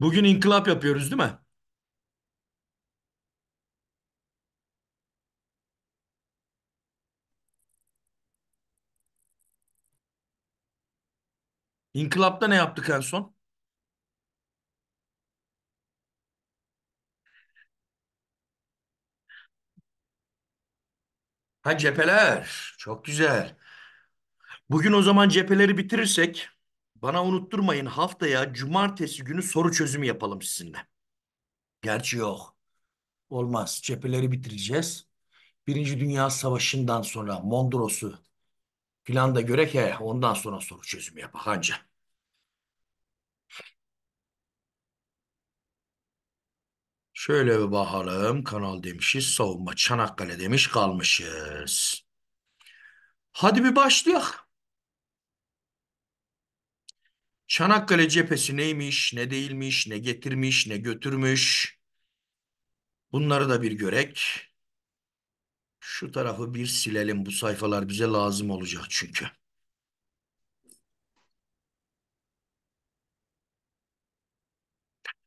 Bugün inkılap yapıyoruz değil mi? İnkılapta ne yaptık en son? Ha cepheler. Çok güzel. Bugün o zaman cepheleri bitirirsek bana unutturmayın haftaya cumartesi günü soru çözümü yapalım sizinle. Gerçi yok. Olmaz. Cepheleri bitireceğiz. Birinci Dünya Savaşı'ndan sonra Mondros'u filan da görek he ondan sonra soru çözümü yapak anca. Şöyle bir bakalım. Kanal demişiz. Savunma Çanakkale demiş kalmışız. Hadi bir başlayalım. Çanakkale cephesi neymiş, ne değilmiş, ne getirmiş, ne götürmüş. Bunları da bir görek. Şu tarafı bir silelim. Bu sayfalar bize lazım olacak çünkü.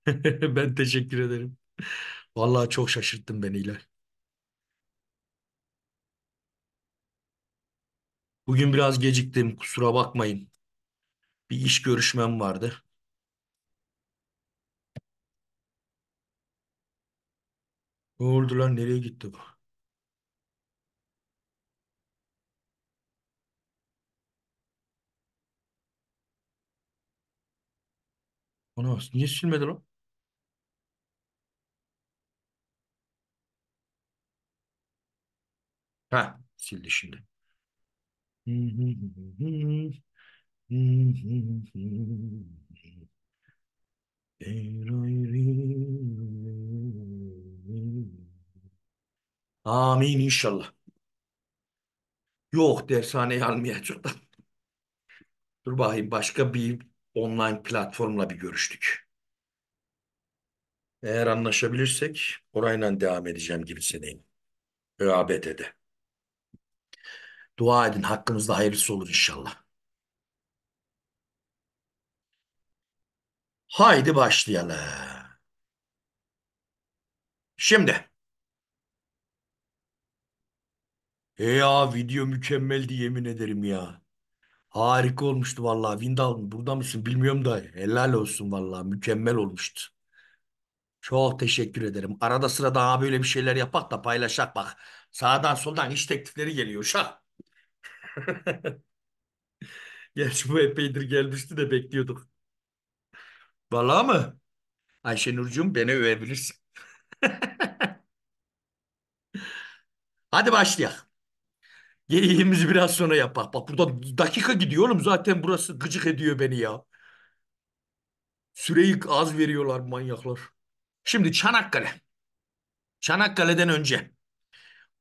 ben teşekkür ederim. Vallahi çok şaşırttın beni ile. Bugün biraz geciktim. Kusura bakmayın bir iş görüşmem vardı. Ne oldu lan? Nereye gitti bu? Ana niye silmedi lan? Ha sildi şimdi. Hı hı hı hı. Amin inşallah. Yok dershaneyi almayacak da. Dur bakayım başka bir online platformla bir görüştük. Eğer anlaşabilirsek orayla devam edeceğim gibi seneyim. ÖABD'de. Dua edin hakkımızda hayırlısı olur inşallah. Haydi başlayalım. Şimdi. ya video mükemmeldi yemin ederim ya. Harika olmuştu vallahi. Windal burada mısın bilmiyorum da helal olsun vallahi mükemmel olmuştu. Çok teşekkür ederim. Arada sıra daha böyle bir şeyler yapak da paylaşak bak. Sağdan soldan iş teklifleri geliyor şah. Gerçi bu epeydir gelmişti de bekliyorduk. Vallahi mı? Ayşe Ayşenurcuğum beni övebilirsin. Hadi başlayalım. Geyiğimizi biraz sonra yapar. Bak burada dakika gidiyor oğlum. Zaten burası gıcık ediyor beni ya. Süreyi az veriyorlar manyaklar. Şimdi Çanakkale. Çanakkale'den önce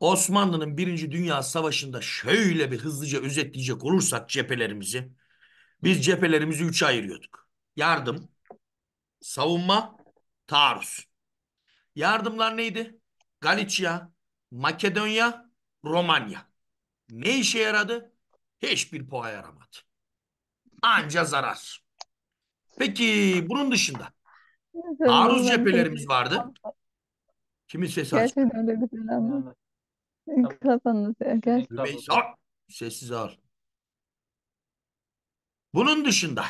Osmanlı'nın Birinci Dünya Savaşı'nda şöyle bir hızlıca özetleyecek olursak cephelerimizi. Biz cephelerimizi üçe ayırıyorduk. Yardım, savunma, taarruz. Yardımlar neydi? Galicia, Makedonya, Romanya. Ne işe yaradı? Hiçbir poğa yaramadı. Anca zarar. Peki bunun dışında taarruz cephelerimiz vardı. Kimin sesi açtı? Gerçekten öyle bir selam. Kafanız sessiz ağır. Bunun dışında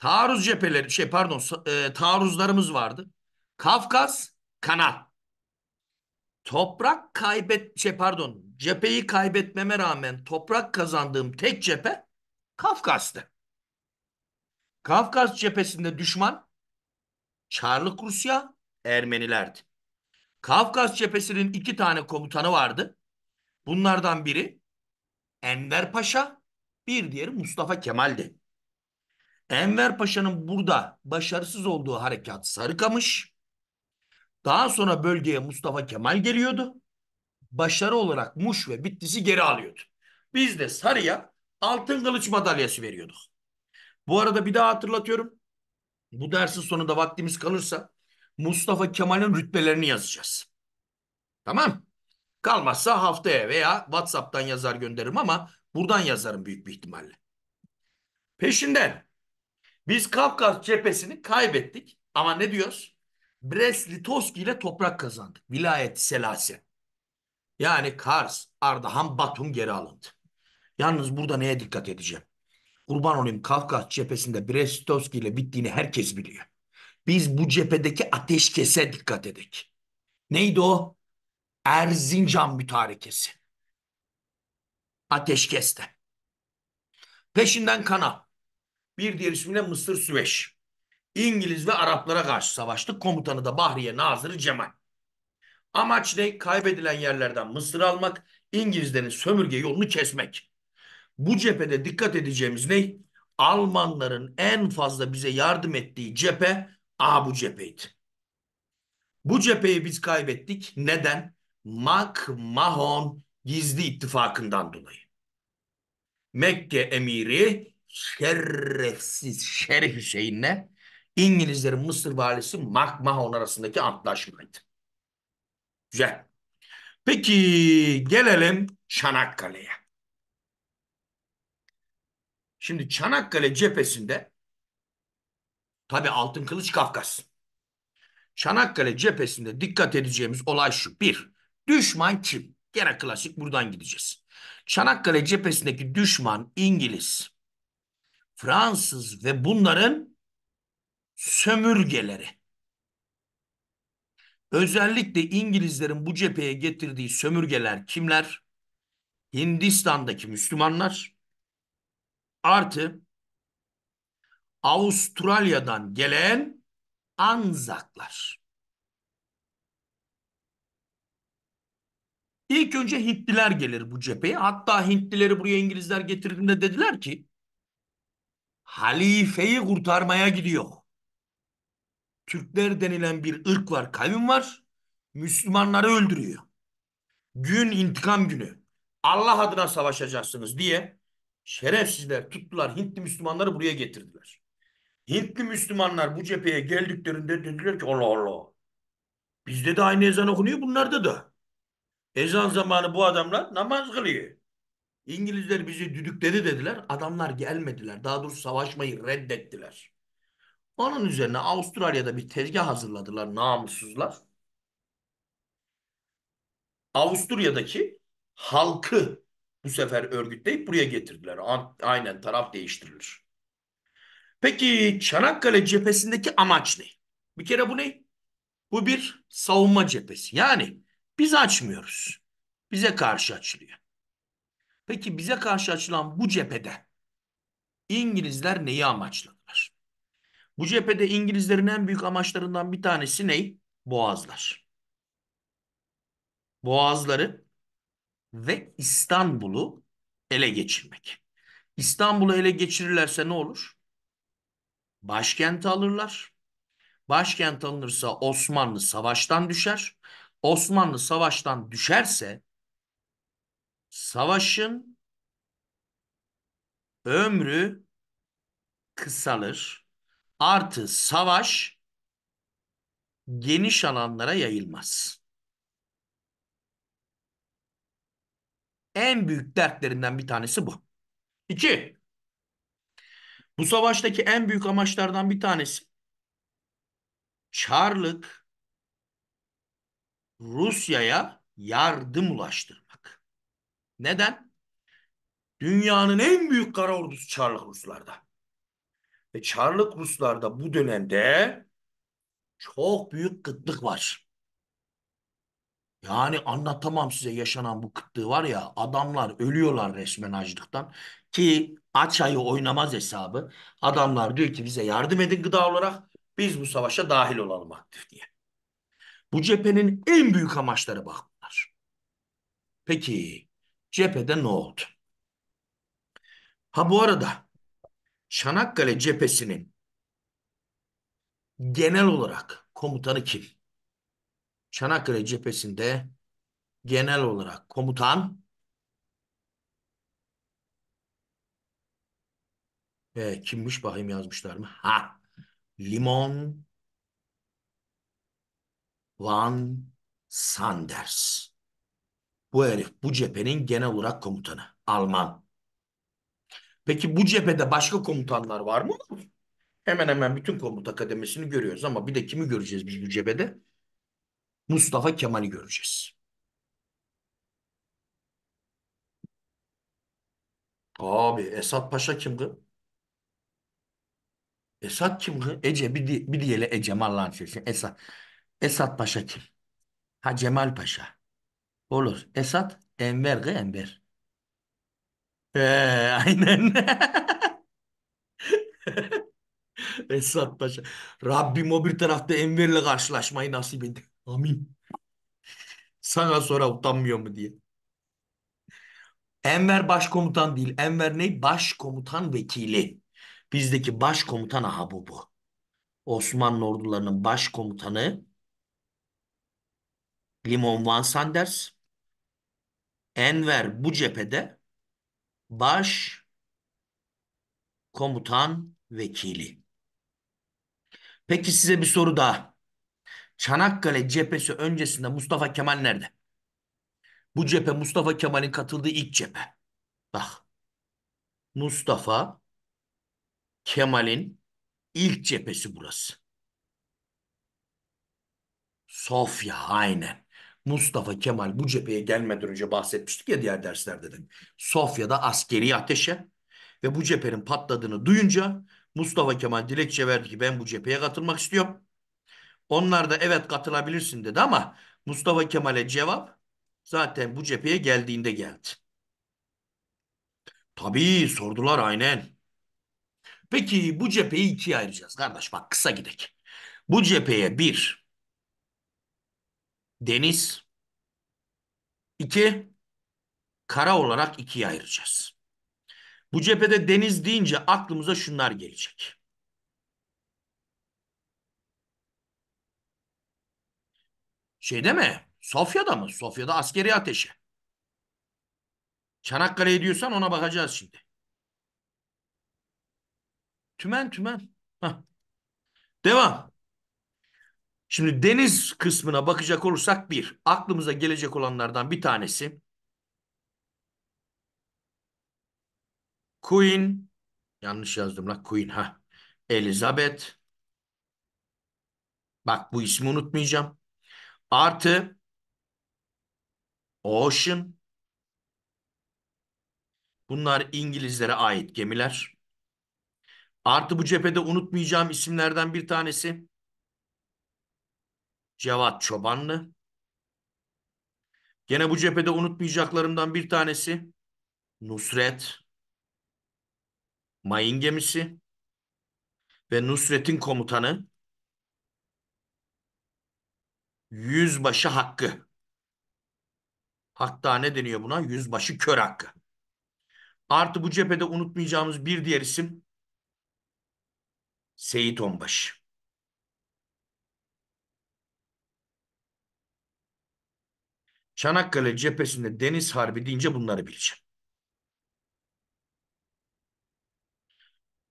Taarruz cepheleri şey pardon e, taarruzlarımız vardı. Kafkas, Kanal. Toprak kaybet şey pardon cepheyi kaybetmeme rağmen toprak kazandığım tek cephe Kafkas'tı. Kafkas cephesinde düşman Çarlık Rusya, Ermenilerdi. Kafkas cephesinin iki tane komutanı vardı. Bunlardan biri Enver Paşa, bir diğeri Mustafa Kemal'di. Enver Paşa'nın burada başarısız olduğu harekat Sarıkamış. Daha sonra bölgeye Mustafa Kemal geliyordu. Başarı olarak Muş ve Bitlis'i geri alıyordu. Biz de Sarı'ya altın kılıç madalyası veriyorduk. Bu arada bir daha hatırlatıyorum. Bu dersin sonunda vaktimiz kalırsa Mustafa Kemal'in rütbelerini yazacağız. Tamam. Kalmazsa haftaya veya WhatsApp'tan yazar gönderirim ama buradan yazarım büyük bir ihtimalle. Peşinden biz Kafkas cephesini kaybettik ama ne diyoruz? Brest-Litovski ile toprak kazandık. Vilayet selase. Yani Kars, Ardahan, Batum geri alındı. Yalnız burada neye dikkat edeceğim? Kurban olayım Kafkas cephesinde Brest-Litovski ile bittiğini herkes biliyor. Biz bu cephedeki ateşkese dikkat edek. Neydi o? Erzincan mütarekesi. Ateşkeste. Peşinden kana. Bir diğer ismiyle Mısır Süveyş. İngiliz ve Araplara karşı savaştı. Komutanı da Bahriye Nazırı Cemal. Amaç ne? Kaybedilen yerlerden Mısır almak, İngilizlerin sömürge yolunu kesmek. Bu cephede dikkat edeceğimiz ne? Almanların en fazla bize yardım ettiği cephe Abu bu cepheydi. Bu cepheyi biz kaybettik. Neden? MacMahon gizli ittifakından dolayı. Mekke emiri şerefsiz Şerif Hüseyin'le İngilizlerin Mısır valisi MacMahon arasındaki antlaşmaydı. Güzel. Peki gelelim Çanakkale'ye. Şimdi Çanakkale cephesinde tabi Altın Kılıç Kafkas. Çanakkale cephesinde dikkat edeceğimiz olay şu. Bir, düşman kim? Gene klasik buradan gideceğiz. Çanakkale cephesindeki düşman İngiliz. Fransız ve bunların sömürgeleri. Özellikle İngilizlerin bu cepheye getirdiği sömürgeler kimler? Hindistan'daki Müslümanlar artı Avustralya'dan gelen Anzaklar. İlk önce Hintliler gelir bu cepheye. Hatta Hintlileri buraya İngilizler getirdiğinde dediler ki halifeyi kurtarmaya gidiyor. Türkler denilen bir ırk var, kavim var. Müslümanları öldürüyor. Gün intikam günü. Allah adına savaşacaksınız diye şerefsizler tuttular Hintli Müslümanları buraya getirdiler. Hintli Müslümanlar bu cepheye geldiklerinde dediler ki Allah Allah. Bizde de aynı ezan okunuyor bunlarda da. Ezan zamanı bu adamlar namaz kılıyor. İngilizler bizi düdükledi dediler. Adamlar gelmediler. Daha doğrusu savaşmayı reddettiler. Onun üzerine Avustralya'da bir tezgah hazırladılar namussuzlar. Avusturya'daki halkı bu sefer örgütleyip buraya getirdiler. Aynen taraf değiştirilir. Peki Çanakkale cephesindeki amaç ne? Bir kere bu ne? Bu bir savunma cephesi. Yani biz açmıyoruz. Bize karşı açılıyor. Peki bize karşı açılan bu cephede İngilizler neyi amaçladılar? Bu cephede İngilizlerin en büyük amaçlarından bir tanesi ne? Boğazlar. Boğazları ve İstanbul'u ele geçirmek. İstanbul'u ele geçirirlerse ne olur? Başkenti alırlar. Başkent alınırsa Osmanlı savaştan düşer. Osmanlı savaştan düşerse Savaşın ömrü kısalır. Artı savaş geniş alanlara yayılmaz. En büyük dertlerinden bir tanesi bu. İki, bu savaştaki en büyük amaçlardan bir tanesi Çarlık Rusya'ya yardım ulaştı. Neden? Dünyanın en büyük kara ordusu Çarlık Ruslarda. Ve Çarlık Ruslarda bu dönemde çok büyük kıtlık var. Yani anlatamam size yaşanan bu kıtlığı var ya adamlar ölüyorlar resmen açlıktan ki aç ayı oynamaz hesabı. Adamlar diyor ki bize yardım edin gıda olarak biz bu savaşa dahil olalım aktif diye. Bu cephenin en büyük amaçları bak bunlar. Peki Cephede ne oldu? Ha bu arada Çanakkale cephesinin genel olarak komutanı kim? Çanakkale cephesinde genel olarak komutan e, kimmiş bakayım yazmışlar mı? Ha Limon Van Sanders. Bu herif bu cephenin genel olarak komutanı. Alman. Peki bu cephede başka komutanlar var mı? Hemen hemen bütün komut akademisini görüyoruz ama bir de kimi göreceğiz biz bu cephede? Mustafa Kemal'i göreceğiz. Abi Esat Paşa kimdi? Esat kimdi? Ece bir, di bir diyelim Ece Allah'ın sesi. Esat. Esat Paşa kim? Ha Cemal Paşa. Olur. Esat Enver gı Enver. Ee, aynen. Esat Paşa. Rabbim o bir tarafta Enver'le karşılaşmayı nasip edin. Amin. Sana sonra utanmıyor mu diye. Enver başkomutan değil. Enver ne? Başkomutan vekili. Bizdeki başkomutan aha bu bu. Osmanlı ordularının başkomutanı Limon Van Sanders. Enver bu cephede baş komutan vekili. Peki size bir soru daha. Çanakkale cephesi öncesinde Mustafa Kemal nerede? Bu cephe Mustafa Kemal'in katıldığı ilk cephe. Bak. Mustafa Kemal'in ilk cephesi burası. Sofya aynen. Mustafa Kemal bu cepheye gelmeden önce bahsetmiştik ya diğer derslerde de. Sofya'da askeri ateşe ve bu cephenin patladığını duyunca Mustafa Kemal dilekçe verdi ki ben bu cepheye katılmak istiyorum. Onlar da evet katılabilirsin dedi ama Mustafa Kemal'e cevap zaten bu cepheye geldiğinde geldi. Tabii sordular aynen. Peki bu cepheyi ikiye ayıracağız kardeş bak kısa gidek. Bu cepheye bir deniz. İki, kara olarak ikiye ayıracağız. Bu cephede deniz deyince aklımıza şunlar gelecek. Şey deme, Sofya'da mı? Sofya'da askeri ateşe. Çanakkale'ye diyorsan ona bakacağız şimdi. Tümen tümen. Heh. Devam. Şimdi deniz kısmına bakacak olursak bir, aklımıza gelecek olanlardan bir tanesi Queen, yanlış yazdım lan Queen ha, Elizabeth, bak bu ismi unutmayacağım, artı Ocean, bunlar İngilizlere ait gemiler, artı bu cephede unutmayacağım isimlerden bir tanesi Cevat Çobanlı. Gene bu cephede unutmayacaklarımdan bir tanesi Nusret Mayın gemisi ve Nusret'in komutanı Yüzbaşı Hakkı. Hatta ne deniyor buna? Yüzbaşı Kör Hakkı. Artı bu cephede unutmayacağımız bir diğer isim Seyit Onbaşı. Çanakkale cephesinde deniz harbi deyince bunları bileceğim.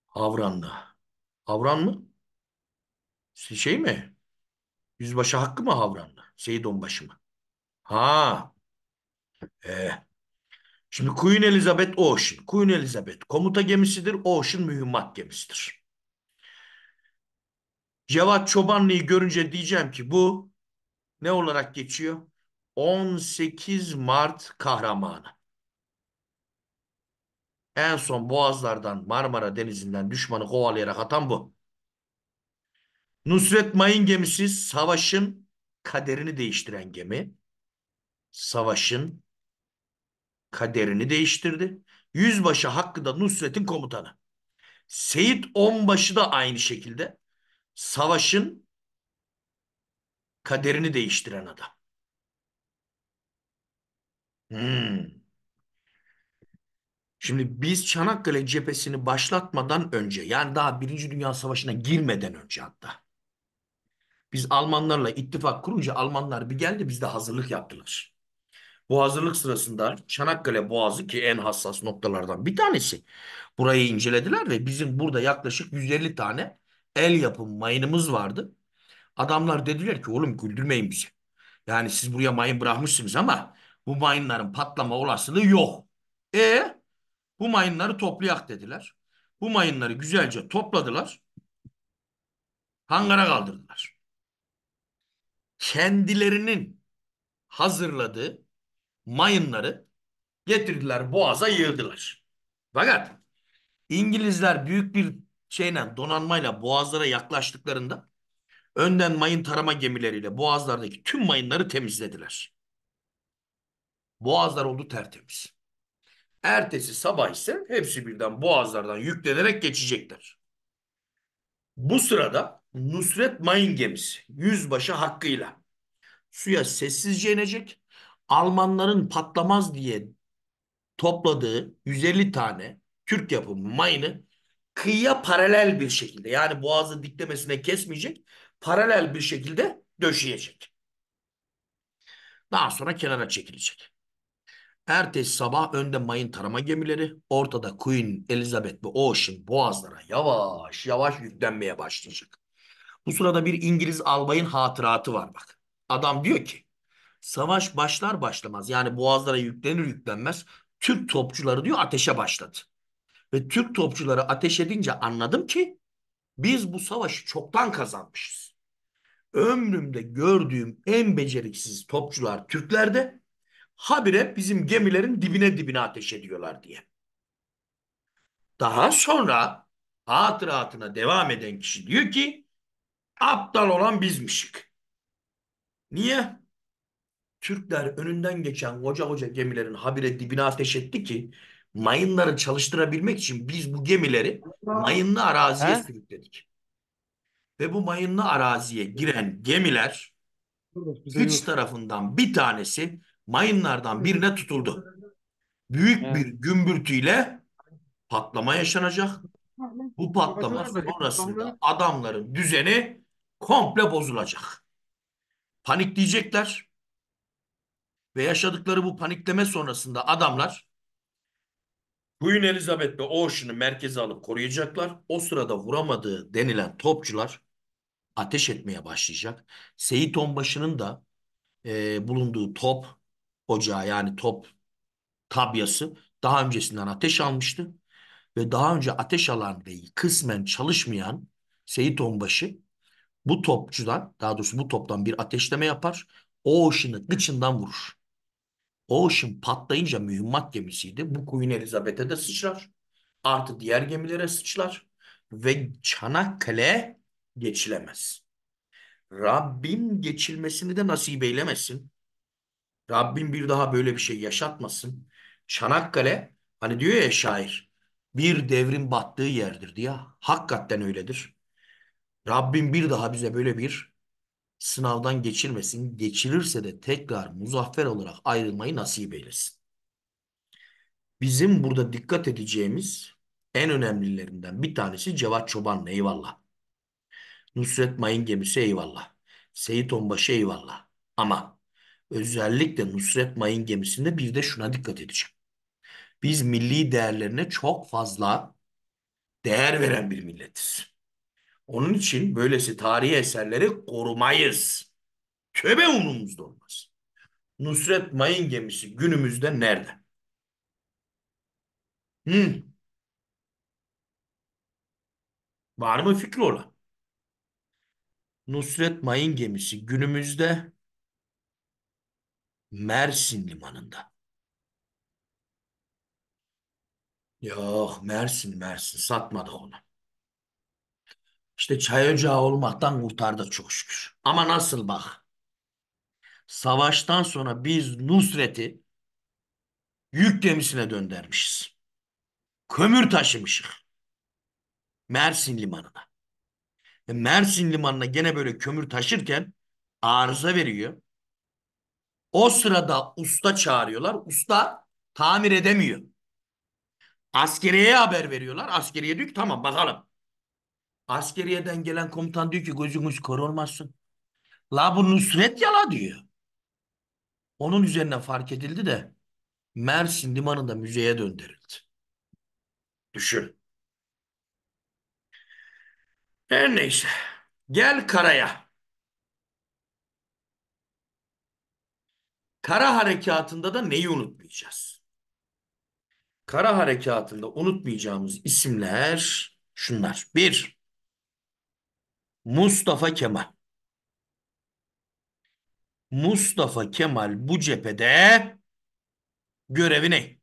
Havran'da. Havran mı? Şey mi? Yüzbaşı Hakkı mı Havran'da? Seyit Onbaşı mı? Ha. Ee. Şimdi Queen Elizabeth Ocean. Queen Elizabeth komuta gemisidir. Ocean mühimmat gemisidir. Cevat Çobanlı'yı görünce diyeceğim ki bu ne olarak geçiyor? 18 Mart kahramanı. En son Boğazlardan Marmara Denizi'nden düşmanı kovalayarak atan bu. Nusret Mayın gemisi savaşın kaderini değiştiren gemi. Savaşın kaderini değiştirdi. Yüzbaşı Hakkı da Nusret'in komutanı. Seyit Onbaşı da aynı şekilde savaşın kaderini değiştiren adam. Hmm. Şimdi biz Çanakkale cephesini başlatmadan önce yani daha Birinci Dünya Savaşı'na girmeden önce hatta biz Almanlarla ittifak kurunca Almanlar bir geldi biz de hazırlık yaptılar. Bu hazırlık sırasında Çanakkale Boğazı ki en hassas noktalardan bir tanesi burayı incelediler ve bizim burada yaklaşık 150 tane el yapım mayınımız vardı. Adamlar dediler ki oğlum güldürmeyin bizi. Yani siz buraya mayın bırakmışsınız ama bu mayınların patlama olasılığı yok. E bu mayınları toplayak dediler. Bu mayınları güzelce topladılar. Hangara kaldırdılar. Kendilerinin hazırladığı mayınları getirdiler boğaza yığdılar. Fakat İngilizler büyük bir şeyle donanmayla boğazlara yaklaştıklarında önden mayın tarama gemileriyle boğazlardaki tüm mayınları temizlediler. Boğazlar oldu tertemiz. Ertesi sabah ise hepsi birden boğazlardan yüklenerek geçecekler. Bu sırada Nusret Mayın gemisi yüzbaşı hakkıyla suya sessizce inecek. Almanların patlamaz diye topladığı 150 tane Türk yapımı mayını kıyıya paralel bir şekilde yani boğazı diklemesine kesmeyecek paralel bir şekilde döşeyecek. Daha sonra kenara çekilecek. Ertesi sabah önde mayın tarama gemileri, ortada Queen, Elizabeth ve Ocean boğazlara yavaş yavaş yüklenmeye başlayacak. Bu sırada bir İngiliz albayın hatıratı var bak. Adam diyor ki savaş başlar başlamaz yani boğazlara yüklenir yüklenmez Türk topçuları diyor ateşe başladı. Ve Türk topçuları ateş edince anladım ki biz bu savaşı çoktan kazanmışız. Ömrümde gördüğüm en beceriksiz topçular Türklerde habire bizim gemilerin dibine dibine ateş ediyorlar diye. Daha sonra hatıratına devam eden kişi diyor ki aptal olan bizmişik. Niye? Türkler önünden geçen koca koca gemilerin habire dibine ateş etti ki mayınları çalıştırabilmek için biz bu gemileri mayınlı araziye He? sürükledik. Ve bu mayınlı araziye giren gemiler hiç tarafından bir tanesi mayınlardan birine tutuldu. Büyük evet. bir gümbürtüyle patlama yaşanacak. Bu patlama sonrasında adamların düzeni komple bozulacak. Panikleyecekler. Ve yaşadıkları bu panikleme sonrasında adamlar Queen Elizabeth ve Ocean'ı merkeze alıp koruyacaklar. O sırada vuramadığı denilen topçular ateş etmeye başlayacak. Seyit Onbaşı'nın da e, bulunduğu top ocağı yani top tabyası daha öncesinden ateş almıştı. Ve daha önce ateş alan ve kısmen çalışmayan Seyit Onbaşı bu topçudan daha doğrusu bu toptan bir ateşleme yapar. O Ocean'ı gıçından vurur. O Ocean patlayınca mühimmat gemisiydi. Bu Queen Elizabeth'e de sıçrar. Artı diğer gemilere sıçrar. Ve Çanakkale geçilemez. Rabbim geçilmesini de nasip eylemesin. Rabbim bir daha böyle bir şey yaşatmasın. Çanakkale hani diyor ya şair bir devrin battığı yerdir diye. Hakikaten öyledir. Rabbim bir daha bize böyle bir sınavdan geçirmesin. Geçirirse de tekrar muzaffer olarak ayrılmayı nasip eylesin. Bizim burada dikkat edeceğimiz en önemlilerinden bir tanesi Cevat Çoban eyvallah. Nusret Mayın gemisi eyvallah. Seyit Onbaşı eyvallah. Ama özellikle Nusret Mayın gemisinde bir de şuna dikkat edeceğim. Biz milli değerlerine çok fazla değer veren bir milletiz. Onun için böylesi tarihi eserleri korumayız. Köbe umurumuzda olmaz. Nusret Mayın gemisi günümüzde nerede? Hmm. Var mı fikri olan? Nusret Mayın gemisi günümüzde Mersin limanında. Yok Mersin Mersin satmadı onu. İşte çay ocağı olmaktan kurtardı çok şükür. Ama nasıl bak. Savaştan sonra biz Nusret'i yük gemisine döndürmüşüz. Kömür taşımışık. Mersin limanına. E, Mersin limanına gene böyle kömür taşırken arıza veriyor. O sırada usta çağırıyorlar. Usta tamir edemiyor. Askeriyeye haber veriyorlar. Askeriye diyor ki tamam bakalım. Askeriyeden gelen komutan diyor ki gözümüz kör olmasın. La bu Nusret yala diyor. Onun üzerine fark edildi de Mersin limanında müzeye döndürüldü. Düşün. Her neyse. Gel karaya. Kara harekatında da neyi unutmayacağız? Kara harekatında unutmayacağımız isimler şunlar. Bir, Mustafa Kemal. Mustafa Kemal bu cephede görevi ne?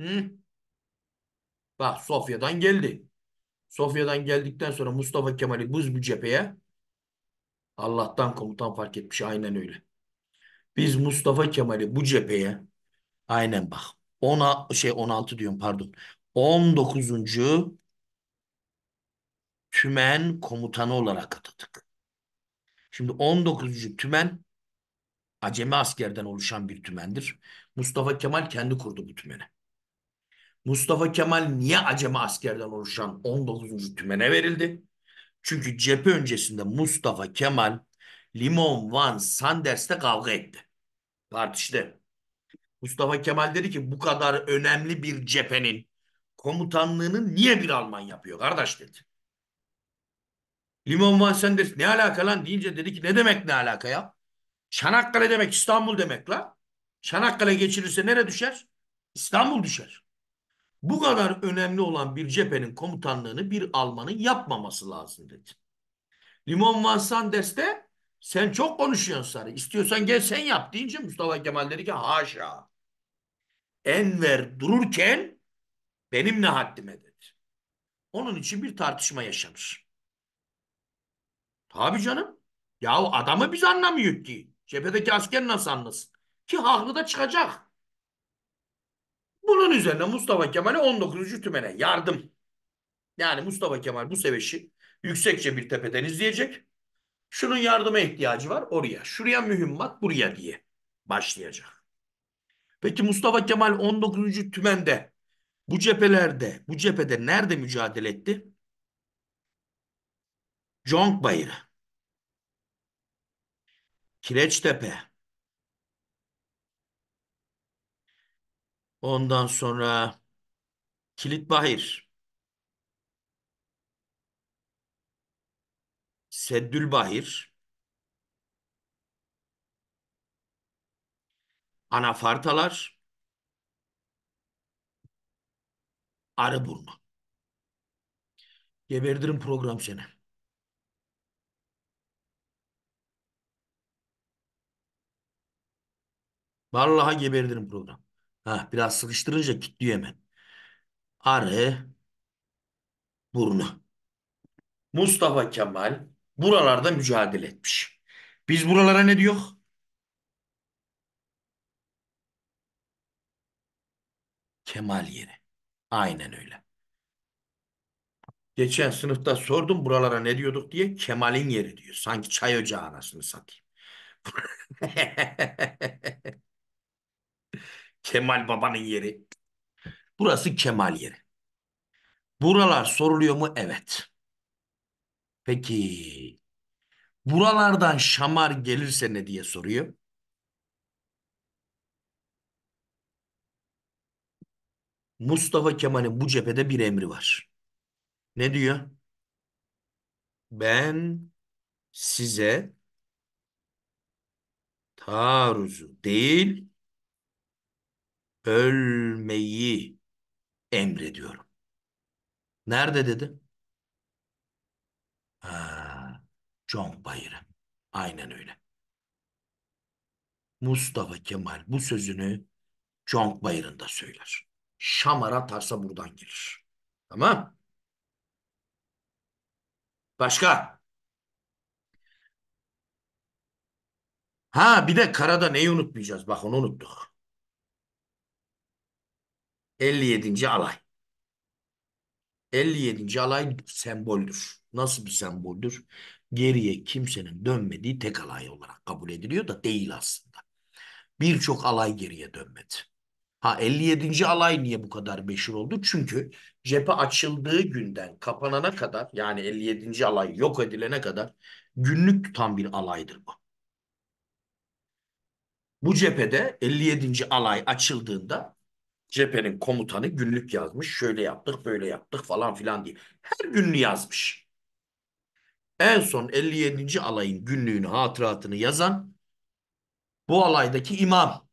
Hı? Bak Sofya'dan geldi. Sofya'dan geldikten sonra Mustafa Kemal'i buz bu cepheye Allah'tan komutan fark etmiş aynen öyle. Biz Mustafa Kemal'i bu cepheye aynen bak. ona şey 16 diyorum pardon. 19. tümen komutanı olarak atadık. Şimdi 19. tümen Acemi askerden oluşan bir tümendir. Mustafa Kemal kendi kurdu bu tümeni. Mustafa Kemal niye Acemi askerden oluşan 19. tümene verildi? Çünkü cephe öncesinde Mustafa Kemal Limon Van Sanders'te kavga etti. Tartıştı. Mustafa Kemal dedi ki bu kadar önemli bir cephenin komutanlığını niye bir Alman yapıyor kardeş dedi. Limon Van Sanders ne alaka lan deyince dedi ki ne demek ne alaka ya? Çanakkale demek İstanbul demek la. Çanakkale geçirirse nere düşer? İstanbul düşer. Bu kadar önemli olan bir cephenin komutanlığını bir Alman'ın yapmaması lazım dedi. Limon Van Sanders de sen çok konuşuyorsun Sarı. İstiyorsan gel sen yap deyince Mustafa Kemal dedi ki haşa. Enver dururken benim ne haddime dedi. Onun için bir tartışma yaşanır. Tabi canım. Yahu adamı biz anlamıyoruz ki. Cephedeki asker nasıl anlasın? Ki haklı da çıkacak. Bunun üzerine Mustafa Kemal'e 19. tümene yardım. Yani Mustafa Kemal bu seveşi yüksekçe bir tepeden izleyecek. Şunun yardıma ihtiyacı var oraya. Şuraya mühimmat buraya diye başlayacak. Peki Mustafa Kemal 19. tümende bu cephelerde, bu cephede nerede mücadele etti? Jonk Bayırı, Kireçtepe, Ondan sonra Kilit Bahir. Seddül Bahir. Anafartalar. Arıburnu. Geberdirim program seni. Vallahi geberdirim program. Ha, biraz sıkıştırınca kilitliyor hemen. Arı burnu. Mustafa Kemal buralarda mücadele etmiş. Biz buralara ne diyor? Kemal yeri. Aynen öyle. Geçen sınıfta sordum buralara ne diyorduk diye. Kemal'in yeri diyor. Sanki çay ocağı anasını satayım. Kemal Baba'nın yeri. Burası Kemal yeri. Buralar soruluyor mu? Evet. Peki buralardan şamar gelirse ne diye soruyor? Mustafa Kemal'in bu cephede bir emri var. Ne diyor? Ben size taarruzu değil ölmeyi emrediyorum. Nerede dedi? Ha, John Bayırı. Aynen öyle. Mustafa Kemal bu sözünü John Bayırı'nda söyler. Şamara tarsa buradan gelir. Tamam. Başka? Ha bir de karada neyi unutmayacağız? Bak onu unuttuk. 57. alay. 57. alay semboldür. Nasıl bir semboldür? Geriye kimsenin dönmediği tek alay olarak kabul ediliyor da değil aslında. Birçok alay geriye dönmedi. Ha 57. alay niye bu kadar meşhur oldu? Çünkü cephe açıldığı günden kapanana kadar yani 57. alay yok edilene kadar günlük tutan bir alaydır bu. Bu cephede 57. alay açıldığında cephenin komutanı günlük yazmış. Şöyle yaptık, böyle yaptık falan filan diye. Her gününü yazmış. En son 57. alayın günlüğünü, hatıratını yazan bu alaydaki imam.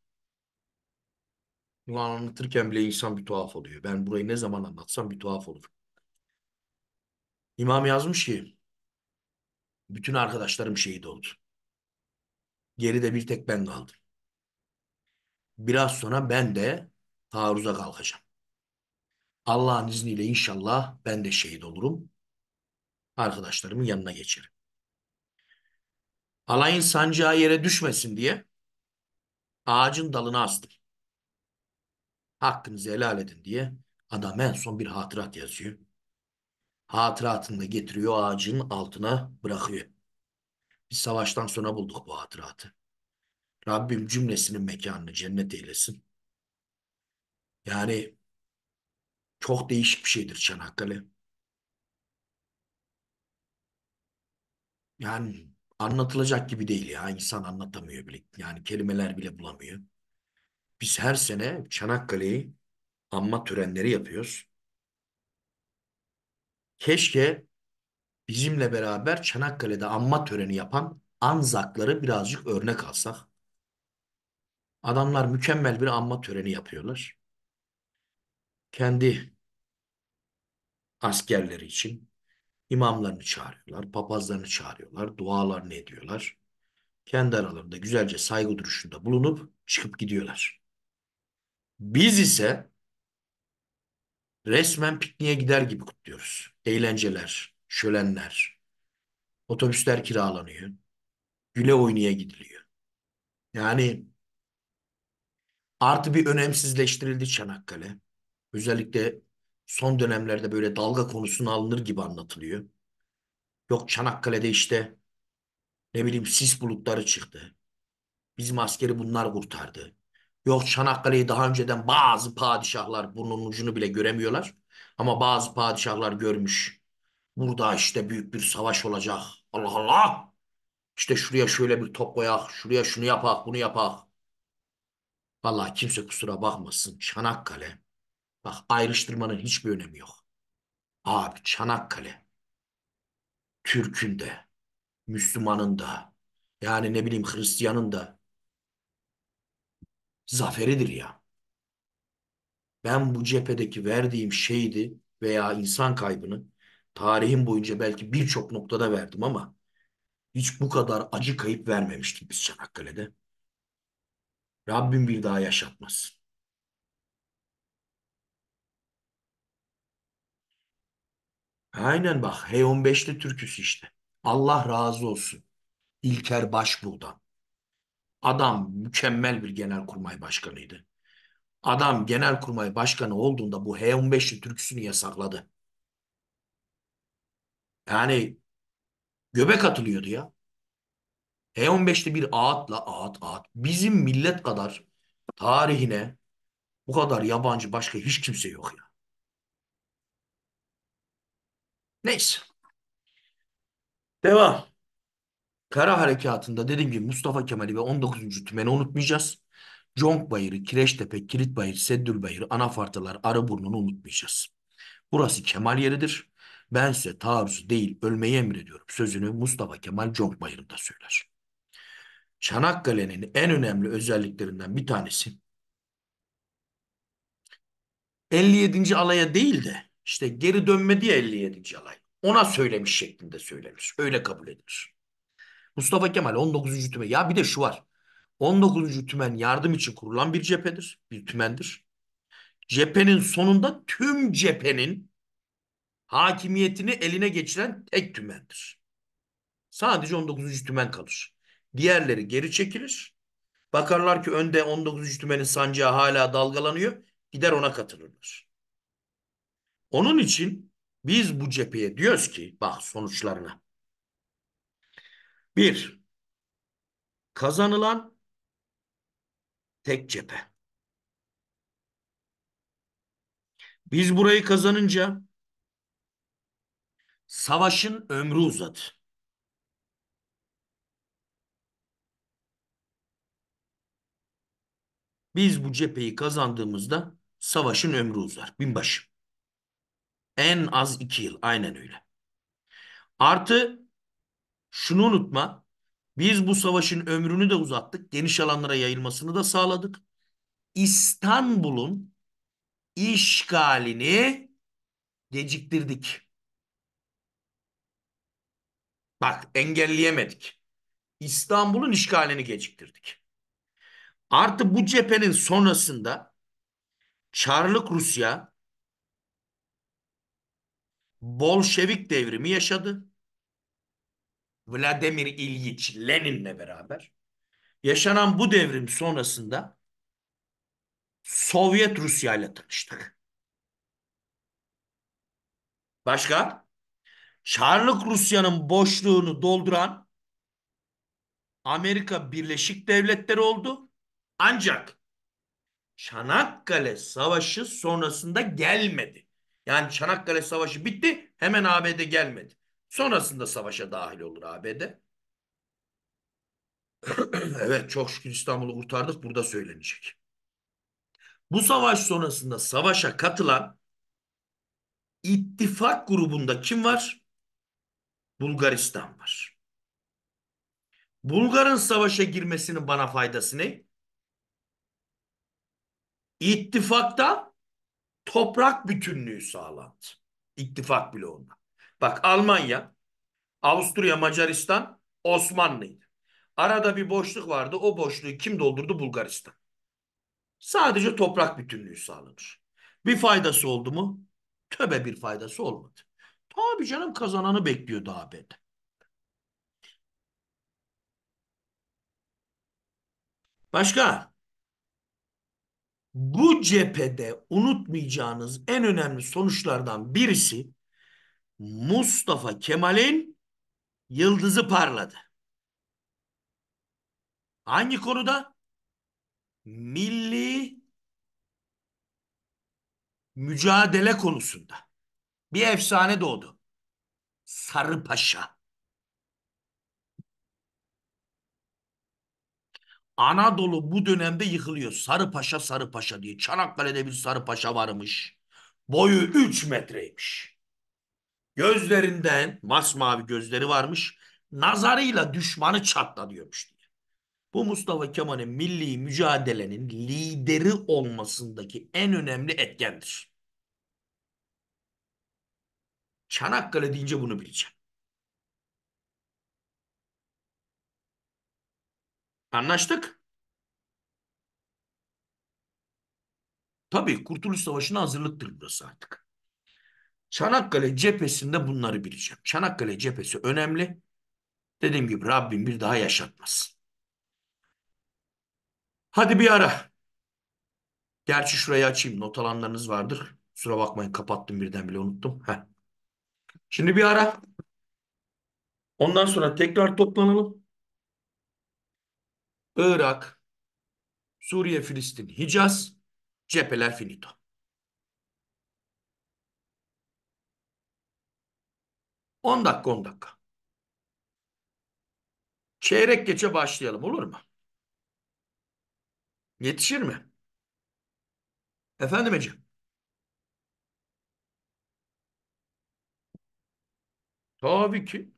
Bunu anlatırken bile insan bir tuhaf oluyor. Ben burayı ne zaman anlatsam bir tuhaf olur. İmam yazmış ki bütün arkadaşlarım şehit oldu. Geride bir tek ben kaldım. Biraz sonra ben de taarruza kalkacağım. Allah'ın izniyle inşallah ben de şehit olurum. Arkadaşlarımın yanına geçerim. Alayın sancağı yere düşmesin diye ağacın dalına astım. Hakkınızı helal edin diye adam en son bir hatırat yazıyor. Hatıratını da getiriyor ağacın altına bırakıyor. Biz savaştan sonra bulduk bu hatıratı. Rabbim cümlesinin mekanını cennet eylesin. Yani çok değişik bir şeydir Çanakkale. Yani anlatılacak gibi değil ya. İnsan anlatamıyor bile. Yani kelimeler bile bulamıyor. Biz her sene Çanakkale'yi anma törenleri yapıyoruz. Keşke bizimle beraber Çanakkale'de anma töreni yapan Anzakları birazcık örnek alsak. Adamlar mükemmel bir anma töreni yapıyorlar kendi askerleri için imamlarını çağırıyorlar, papazlarını çağırıyorlar, dualarını ediyorlar. Kendi aralarında güzelce saygı duruşunda bulunup çıkıp gidiyorlar. Biz ise resmen pikniğe gider gibi kutluyoruz. Eğlenceler, şölenler, otobüsler kiralanıyor, güle oynaya gidiliyor. Yani artı bir önemsizleştirildi Çanakkale. Özellikle son dönemlerde böyle dalga konusuna alınır gibi anlatılıyor. Yok Çanakkale'de işte ne bileyim sis bulutları çıktı. Bizim askeri bunlar kurtardı. Yok Çanakkale'yi daha önceden bazı padişahlar burnunun ucunu bile göremiyorlar. Ama bazı padişahlar görmüş. Burada işte büyük bir savaş olacak. Allah Allah! İşte şuraya şöyle bir top koyak, şuraya şunu yapak, bunu yapak. Vallahi kimse kusura bakmasın. Çanakkale Bak ayrıştırmanın hiçbir önemi yok. Abi Çanakkale. Türk'ün de, Müslüman'ın da, yani ne bileyim Hristiyan'ın da zaferidir ya. Ben bu cephedeki verdiğim şeydi veya insan kaybını tarihim boyunca belki birçok noktada verdim ama hiç bu kadar acı kayıp vermemiştik biz Çanakkale'de. Rabbim bir daha yaşatmasın. Aynen bak H15'li türküsü işte. Allah razı olsun. İlker Başbuğ'dan. Adam mükemmel bir genelkurmay başkanıydı. Adam genelkurmay başkanı olduğunda bu H15'li türküsünü yasakladı. Yani göbek atılıyordu ya. H15'li bir ağıtla ağıt ağıt. Bizim millet kadar tarihine bu kadar yabancı başka hiç kimse yok ya. Neyse. Devam. Kara harekatında dediğim gibi Mustafa Kemal'i ve 19. tümeni unutmayacağız. Conk Bayırı, Kireçtepe, Kilit Bayırı, Seddül Bayırı, Anafartalar, Arıburnu'nu unutmayacağız. Burası Kemal yeridir. Ben size taarruzu değil ölmeyi emrediyorum sözünü Mustafa Kemal Conk Bayırı'nda söyler. Çanakkale'nin en önemli özelliklerinden bir tanesi 57. alaya değil de işte geri dönmedi ya 57. alay. Ona söylemiş şeklinde söylenir. Öyle kabul edilir. Mustafa Kemal 19. tümen. Ya bir de şu var. 19. tümen yardım için kurulan bir cephedir. Bir tümendir. Cephenin sonunda tüm cephenin hakimiyetini eline geçiren tek tümendir. Sadece 19. tümen kalır. Diğerleri geri çekilir. Bakarlar ki önde 19. tümenin sancağı hala dalgalanıyor. Gider ona katılırlar. Onun için biz bu cepheye diyoruz ki bak sonuçlarına. Bir, kazanılan tek cephe. Biz burayı kazanınca savaşın ömrü uzadı. Biz bu cepheyi kazandığımızda savaşın ömrü uzar. Binbaşı. En az iki yıl. Aynen öyle. Artı şunu unutma. Biz bu savaşın ömrünü de uzattık. Geniş alanlara yayılmasını da sağladık. İstanbul'un işgalini geciktirdik. Bak engelleyemedik. İstanbul'un işgalini geciktirdik. Artı bu cephenin sonrasında Çarlık Rusya Bolşevik devrimi yaşadı. Vladimir İlyich Lenin'le beraber. Yaşanan bu devrim sonrasında Sovyet Rusya ile tanıştık. Başka? Çarlık Rusya'nın boşluğunu dolduran Amerika Birleşik Devletleri oldu. Ancak Çanakkale Savaşı sonrasında gelmedi. Yani Çanakkale Savaşı bitti hemen ABD gelmedi. Sonrasında savaşa dahil olur ABD. evet çok şükür İstanbul'u kurtardık burada söylenecek. Bu savaş sonrasında savaşa katılan ittifak grubunda kim var? Bulgaristan var. Bulgar'ın savaşa girmesinin bana faydası ne? İttifakta toprak bütünlüğü sağlandı. İttifak bloğunda. Bak Almanya, Avusturya, Macaristan, Osmanlıydı. Arada bir boşluk vardı. O boşluğu kim doldurdu? Bulgaristan. Sadece toprak bütünlüğü sağlanır. Bir faydası oldu mu? Töbe bir faydası olmadı. Tabii canım kazananı bekliyordu ABD. Başka? bu cephede unutmayacağınız en önemli sonuçlardan birisi Mustafa Kemal'in yıldızı parladı. Hangi konuda? Milli mücadele konusunda. Bir efsane doğdu. Sarıpaşa. Anadolu bu dönemde yıkılıyor. Sarıpaşa Sarıpaşa diye. Çanakkale'de bir Sarıpaşa varmış. Boyu 3 metreymiş. Gözlerinden masmavi gözleri varmış. Nazarıyla düşmanı çatla diyormuş diye. Bu Mustafa Kemal'in milli mücadelenin lideri olmasındaki en önemli etkendir. Çanakkale deyince bunu bileceğim. Anlaştık. Tabii Kurtuluş Savaşı'na hazırlıktır burası artık. Çanakkale cephesinde bunları bileceğim. Çanakkale cephesi önemli. Dediğim gibi Rabbim bir daha yaşatmasın. Hadi bir ara. Gerçi şurayı açayım. Not alanlarınız vardır. Kusura bakmayın kapattım birden bile unuttum. Heh. Şimdi bir ara. Ondan sonra tekrar toplanalım. Irak, Suriye, Filistin, Hicaz, cepheler finito. On dakika, on dakika. Çeyrek geçe başlayalım olur mu? Yetişir mi? Efendim Ece? Tabii ki.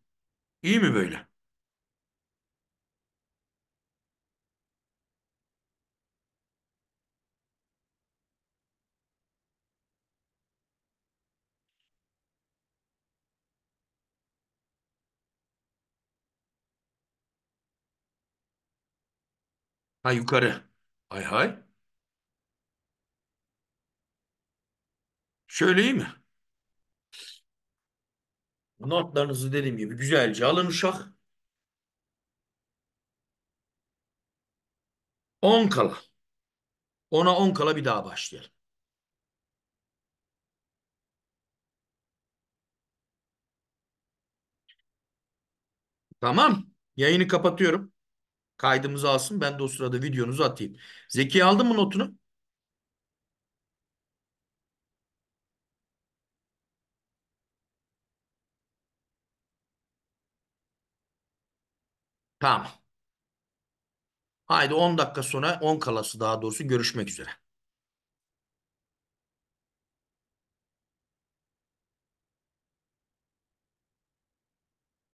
İyi mi böyle? Ha yukarı. Hay hay. Şöyle iyi mi? Notlarınızı dediğim gibi güzelce alın uşak. 10 kala. Ona 10 kala bir daha başlayalım. Tamam. Yayını kapatıyorum. Kaydımızı alsın. Ben de o sırada videonuzu atayım. Zeki aldın mı notunu? Tamam. Haydi 10 dakika sonra 10 kalası daha doğrusu görüşmek üzere.